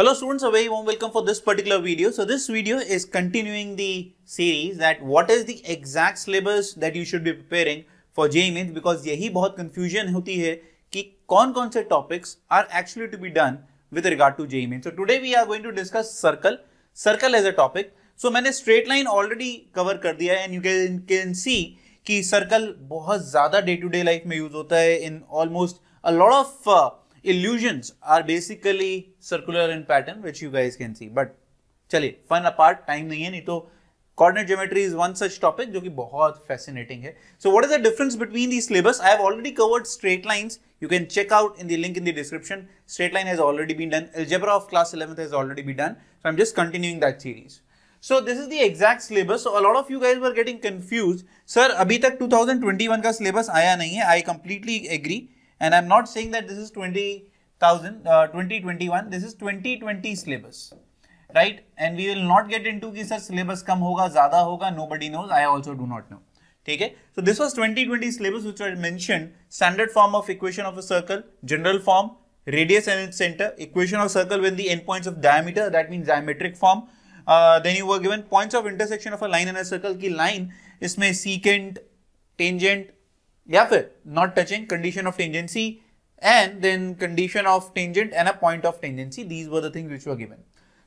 Hello students, a very warm welcome for this particular video. So this video is continuing the series that what is the exact syllabus that you should be preparing for JEE Mains because यही बहुत confusion होती है कि कौन कौन से topics are actually to be done with regard to JEE Mains. So today we are going to discuss circle, circle as a topic. So मैंने straight line already cover कर दिया है and you can, can see कि circle बहुत ज़्यादा day to day life mein use hota hai in almost a lot of uh, illusions are basically circular in pattern which you guys can see but चलिए fun apart time नहीं है नहीं तो coordinate geometry is one such topic जो कि बहुत fascinating है so what is the difference between the syllabus I have already covered straight lines you can check out in the link in the description straight line has already been done algebra of class 11th has already been done so I'm just continuing that series so this is the exact syllabus so a lot of you guys were getting confuse sir अभी तक 2021 का syllabus आया नहीं है I completely agree and I'm not saying that this is 20,000, uh, 2021, this is 2020 syllabus, right? And we will not get into ki sir syllabus kam hoga, zyada hoga, nobody knows, I also do not know. Okay. So this was 2020 syllabus which I mentioned. Standard form of equation of a circle, general form, radius and its center, equation of circle when the endpoints of diameter, that means diametric form. Uh, then you were given points of intersection of a line and a circle की line, इसमें secant, tangent, या फिर not touching condition of tangency and then condition of tangent and a point of tangency these were the things which were given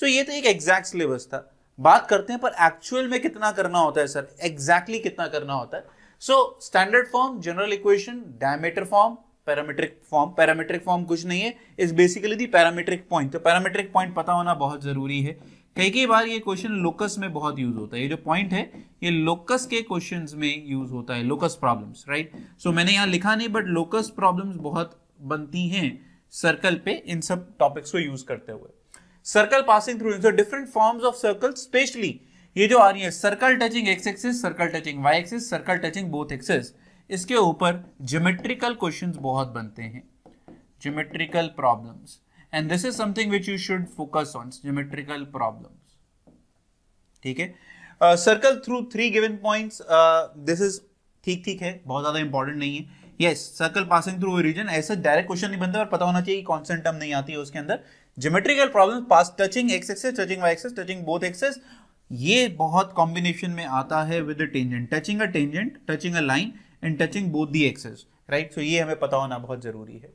so ये तो एक exact syllabus था बात करते हैं पर एक्चुअल में कितना करना होता है सर एग्जैक्टली exactly कितना करना होता है so standard form general equation diameter form parametric form parametric form कुछ नहीं है is basically the parametric point तो पैरामीट्रिक पॉइंट पता होना बहुत जरूरी है कई कई बार ये क्वेश्चन लोकस में बहुत यूज होता है ये जो पॉइंट है ये लोकस के क्वेश्चन में यूज होता है लोकस प्रॉब्लम्स राइट सो मैंने यहाँ लिखा नहीं बट लोकस प्रॉब्लम्स बहुत बनती हैं सर्कल पे इन सब टॉपिक्स को यूज करते हुए circle passing through so different forms of circle specially ये जो आ रही है circle touching X axis circle touching Y axis circle touching both axis इसके ऊपर ज्योमेट्रिकल क्वेश्चंस बहुत बनते हैं geometrical problems and this is something which you should focus on geometrical problems ठीक है circle through three given points this is ठीक ठीक है बहुत ज्यादा इंपॉर्टेंट नहीं है yes circle passing through region ऐसा डायरेक्ट क्वेश्चन नहीं बनता और पता होना चाहिए कि कौन सा टर्म नहीं आती है उसके अंदर geometrical problem pass touching X axes touching Y axes touching both axes ये बहुत कॉम्बिनेशन में आता है with tangent touching a tangent touching a line and touching both the axes right so ये हमें पता होना बहुत जरूरी है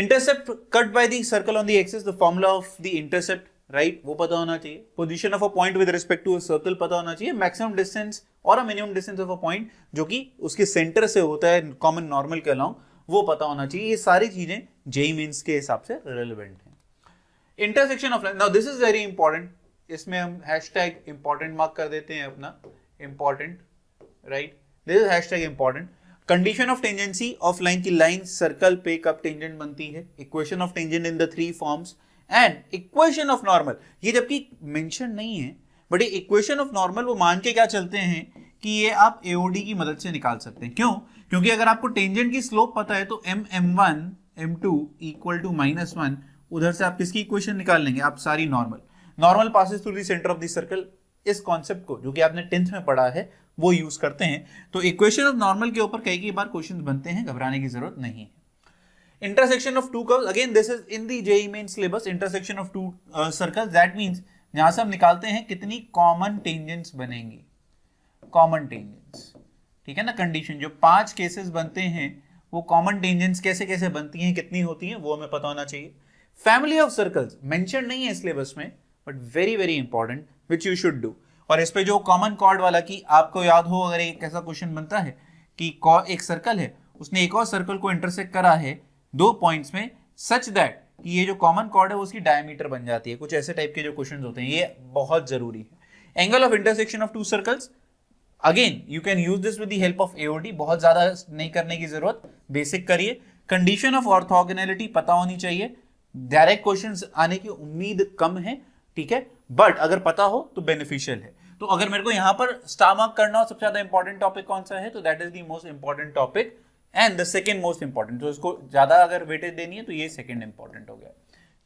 intercept cut by the circle on the axis the formula of the intercept right वो पता होना चाहिए position of a point with respect to circle पता होना चाहिए मैक्सिमम डिस्टेंस और a minimum distance of a point जो कि उसके सेंटर से होता है कॉमन नॉर्मल के अलाउ वो पता होना चाहिए ये सारी चीजें जेई मीन्स के हिसाब से रेलिवेंट है intersection of now this is very important इसमें हम हैश टैग इंपॉर्टेंट मार्क कर देते हैं अपना important right this is hashtag important condition of tangency of line की लाइन सर्कल पे कब टेंजेंट बनती है equation of tangent in the three forms and equation of normal ये जबकि मेंशन नहीं है बट ये इक्वेशन ऑफ नॉर्मल वो मान के क्या चलते हैं कि ये आप एओडी की मदद से निकाल सकते हैं क्यों क्योंकि अगर आपको टेंजेंट की स्लोप पता है तो M M one M two equal to minus one उधर से आप किसकी इक्वेशन निकाल लेंगे आप सारी normal normal passes through the centre of the circle इस कॉन्सेप्ट को जो कि आपने टेंथ में पढ़ा है वो यूज करते हैं तो इक्वेशन ऑफ नॉर्मल के ऊपर कई कई बार क्वेश्चन बनते हैं घबराने की जरूरत नहीं है intersection of two curves again this is in the JE main syllabus intersection of two uh, circles that यहां से हम निकालते हैं कितनी कॉमन टेंजेंट्स बनेंगी कॉमन टेंजेंट्स ठीक है ना कंडीशन जो पांच केसेस बनते हैं वो कॉमन टेंजेंट्स कैसे कैसे बनती हैं कितनी होती हैं वो हमें पता होना चाहिए फैमिली ऑफ सर्कल्स मेंशन नहीं है सिलेबस में but very very important which you should do और इस पे जो कॉमन कॉर्ड वाला की आपको याद हो अगर एक ऐसा क्वेश्चन बनता है कि एक सर्कल है उसने एक और सर्कल को इंटरसेक्ट करा है दो पॉइंट्स में सच दैट कि ये जो कॉमन कॉर्ड है उसकी डायमीटर बन जाती है कुछ ऐसे टाइप के जो क्वेश्चन होते हैं ये बहुत जरूरी है angle of intersection of two circles again you can use this with the help of AOD बहुत ज्यादा नहीं करने की जरूरत बेसिक करिए कंडीशन ऑफ ऑर्थोगेनलिटी पता होनी चाहिए डायरेक्ट क्वेश्चन आने की उम्मीद कम है ठीक है बट अगर पता हो तो बेनिफिशियल है तो अगर मेरे को यहां पर स्टामक करना हो सबसे ज्यादा इंपॉर्टेंट टॉपिक कौन सा है तो that is the most important topic and the second most important तो इसको ज्यादा अगर वेटेज देनी है तो ये सेकेंड इंपॉर्टेंट हो गया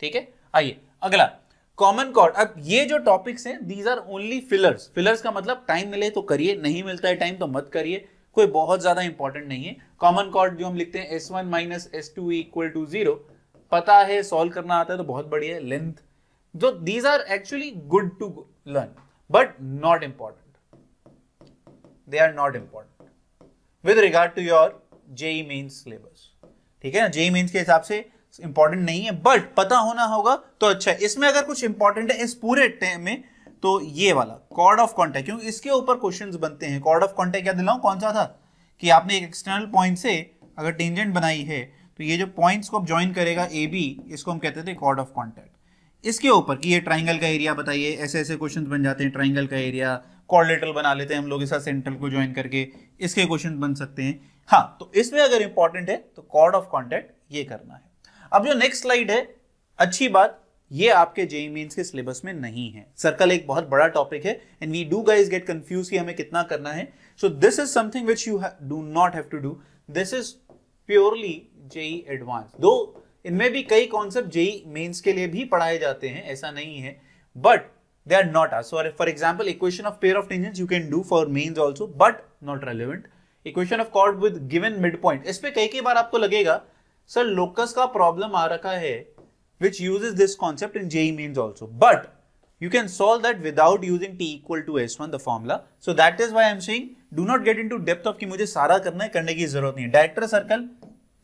ठीक है आइए अगला कॉमन कॉर्ड अब ये जो टॉपिक्स हैं these are only fillers fillers का मतलब टाइम मिले तो करिए नहीं मिलता है टाइम तो मत करिए कोई बहुत ज्यादा इंपॉर्टेंट नहीं है कॉमन कॉर्ड जो हम लिखते हैं S one minus S two equal to zero पता है सॉल्व करना आता है तो बहुत बढ़िया है लेंथ जो these are actually good to learn but not important they are not important with regard to your JEE Mains syllabus ठीक है ना जेई मेन्स e के हिसाब से इंपॉर्टेंट नहीं है बट पता होना होगा तो अच्छा इसमें अगर कुछ इंपॉर्टेंट है इस पूरे टाइम में तो ये वाला कॉर्ड ऑफ कॉन्टेक्ट क्योंकि इसके ऊपर क्वेश्चंस बनते हैं कॉर्ड ऑफ कॉन्टेक्ट क्या दिलाऊं कौन सा था कि आपने एक एक्सटर्नल पॉइंट से अगर टेंजेंट बनाई है तो ये जो पॉइंट्स को आप ज्वाइन करेगा ए बी इसको हम कहते थे कॉर्ड ऑफ कॉन्टैक्ट इसके ऊपर कि ये ट्राइंगल का एरिया बताइए ऐसे ऐसे क्वेश्चन बन जाते हैं ट्राइंगल का एरिया कॉर्डिलेटरल बना लेते हैं हम लोग इस सेंट्रल को ज्वाइन करके इसके क्वेश्चन बन सकते हैं हाँ तो इसमें अगर इंपॉर्टेंट है तो कॉर्ड ऑफ कॉन्टेक्ट ये करना है अब जो नेक्स्ट स्लाइड है अच्छी बात ये आपके जेई मीन के सिलेबस में नहीं है सर्कल एक बहुत बड़ा टॉपिक है and we do guys get confuse कि हमें कितना करना है so this is something which you do not have to do this is purely JEE advance दो इनमें भी कई कॉन्सेप्ट जेई मेन्स के लिए भी पढ़ाए जाते हैं ऐसा नहीं है बट दे आर नॉट आज for example equation of pair of tangents you can do for Mains also but not relevant equation of chord with given mid point इस पर कई कई बार आपको लगेगा सर लोकस का प्रॉब्लम आ रखा है which use is this concept in JEE Mains also but you can solve that without using T equal to S one the formula so that is why am saying do not get in to depth of की मुझे सारा करना है करने की जरूरत नहीं है director circle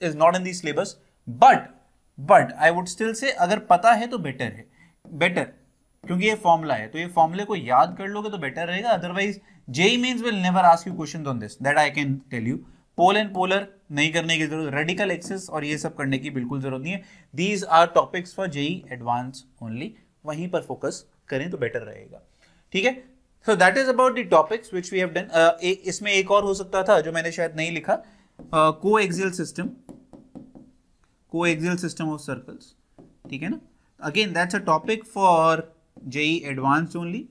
is not in the syllabus but but I would still say अगर पता है तो बेटर है बेटर क्योंकि ये फॉर्मूला है तो ये फॉर्मूले को याद कर लोगे तो बेटर रहेगा otherwise JEE Mains will never ask you question on this that I can tell you pole and polar नहीं करने की जरूरत रेडिकल एक्सेस और ये सब करने की बिल्कुल जरूरत नहीं है these are topics for JEE advance only वहीं पर फोकस करें तो बेटर रहेगा ठीक है so that is about the topics which we have done इसमें एक और हो सकता था जो मैंने शायद नहीं लिखा को axial system coaxial system of circles ठीक है ना again that's a topic for JEE advance only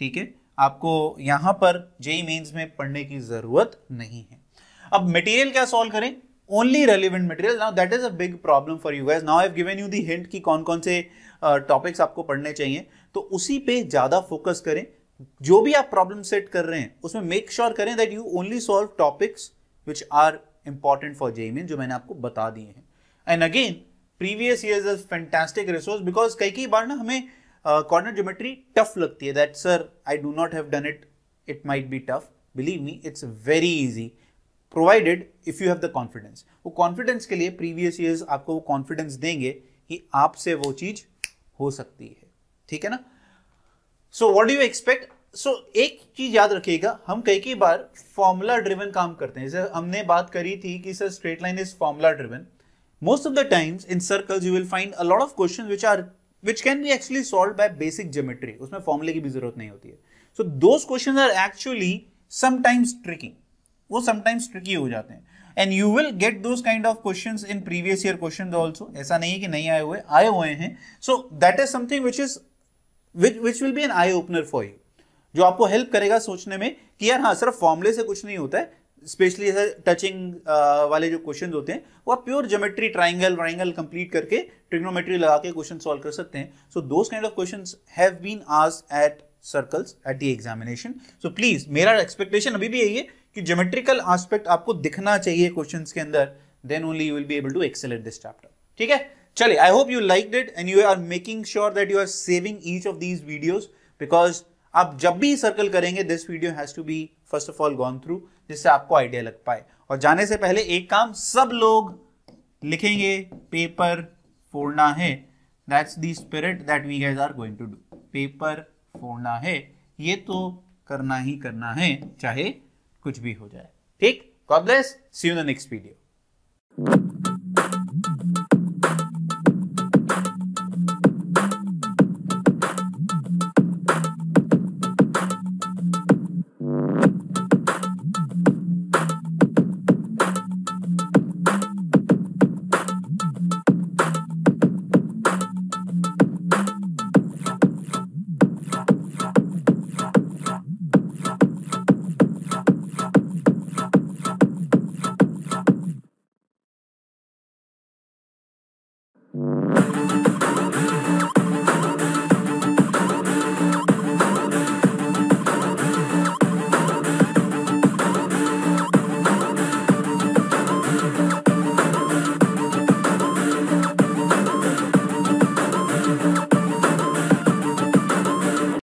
ठीक है आपको यहां पर जेई मेन्स e में पढ़ने की ज़रूरत नहीं है अब मटेरियल क्या सॉल्व करें only relevant material now that is a big problem for you guys now I given you the hint कि कौन कौन से टॉपिक्स uh, आपको पढ़ने चाहिए तो उसी पे ज़्यादा फोकस करें जो भी आप प्रॉब्लम सेट कर रहे हैं उसमें मेक श्योर sure करें that you only solve topics which are important for JEE Main जो मैंने आपको बता दिए हैं and again previous year is fantastic resource because कई कई बार ना हमें कॉर्नर ज्योमेट्री टफ लगती है that sir I do not have done it it might be tough believe me it's very easy provided if you have the confidence वो confidence के लिए previous years आपको वो कॉन्फिडेंस देंगे कि आपसे वो चीज हो सकती है ठीक है ना so what you expect so एक चीज याद रखिएगा हम कई कई बार फॉर्मूला ड्रिवन काम करते हैं जैसे हमने बात करी थी कि sir straight line is formula driven Most of the times in circles you will find a lot of questions which are which can be actually solved by basic geometry. उसमें फॉर्मूले की भी जरूरत नहीं होती है so those question are actually sometimes tricky वो sometimes tricky हो जाते हैं and you will get those kind of question in previous year question also ऐसा नहीं है कि नहीं आए हुए आए हुए हैं so that is something which is which which will be an eye opener for you जो आपको हेल्प करेगा सोचने में कि यार हाँ सिर्फ फॉर्मूले से कुछ नहीं होता है स्पेशली ऐसे टचिंग uh, वाले जो क्वेश्चन होते हैं वो आप प्योर जोमेट्री ट्राइंगल वाइंगल कंप्लीट करके ट्रिग्नोमेट्री लगा के क्वेश्चन सॉल्व कर सकते हैं so those kind of question have been आज at circles at the examination so please मेरा एक्सपेक्टेशन अभी भी यही है कि जोमेट्रिकल आस्पेक्ट आपको दिखना चाहिए क्वेश्चन के अंदर then only you will be able to excel at this chapter ठीक है चलिए I hope you liked it and you are making sure that you are saving each of these videos because आप जब भी circle करेंगे this video has to be first of all gone through जिससे आपको idea लग पाए और जाने से पहले एक काम सब लोग लिखेंगे पेपर फोड़ना है that's the spirit that we guys are going to do paper फोड़ना है ये तो करना ही करना है चाहे कुछ भी हो जाए ठीक God bless see you the next video